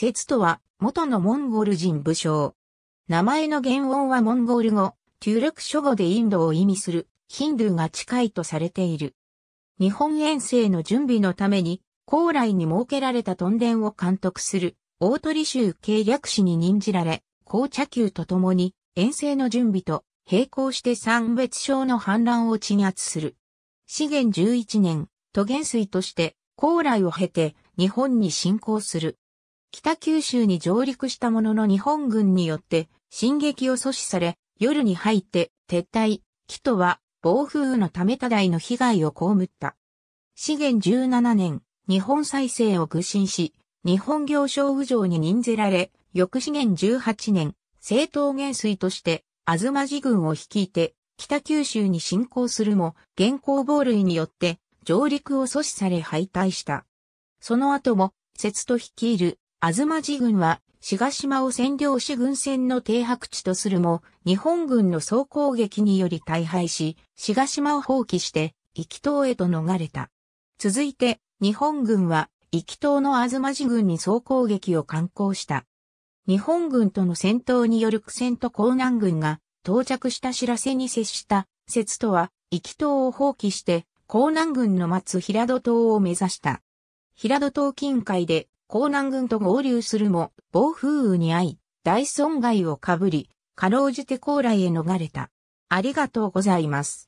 節とは、元のモンゴル人武将。名前の原音はモンゴル語、旧暦書語でインドを意味する、ヒンドゥーが近いとされている。日本遠征の準備のために、高麗に設けられたトンデンを監督する、大鳥州計略士に任じられ、紅茶球とともに、遠征の準備と、並行して三別省の反乱を鎮圧する。資源11年、都元帥として、高麗を経て、日本に侵攻する。北九州に上陸したものの日本軍によって進撃を阻止され、夜に入って撤退、木戸は暴風雨のため多大の被害を被った。資源17年、日本再生を愚心し、日本行商部城に任ぜられ、翌資源18年、政党元帥として、あずまじ軍を率いて、北九州に侵攻するも、現行暴類によって、上陸を阻止され敗退した。その後も、節と率いる東寺軍は、志島を占領し軍船の停泊地とするも、日本軍の総攻撃により大敗し、志島を放棄して、壱岐島へと逃れた。続いて、日本軍は、壱岐島の東寺軍に総攻撃を敢行した。日本軍との戦闘による苦戦と江南軍が、到着した知らせに接した、説とは、壱岐島を放棄して、江南軍の待つ平戸島を目指した。平戸島近海で江南軍と合流するも、暴風雨に遭い、大損害をかぶり、かろうじて高麗へ逃れた。ありがとうございます。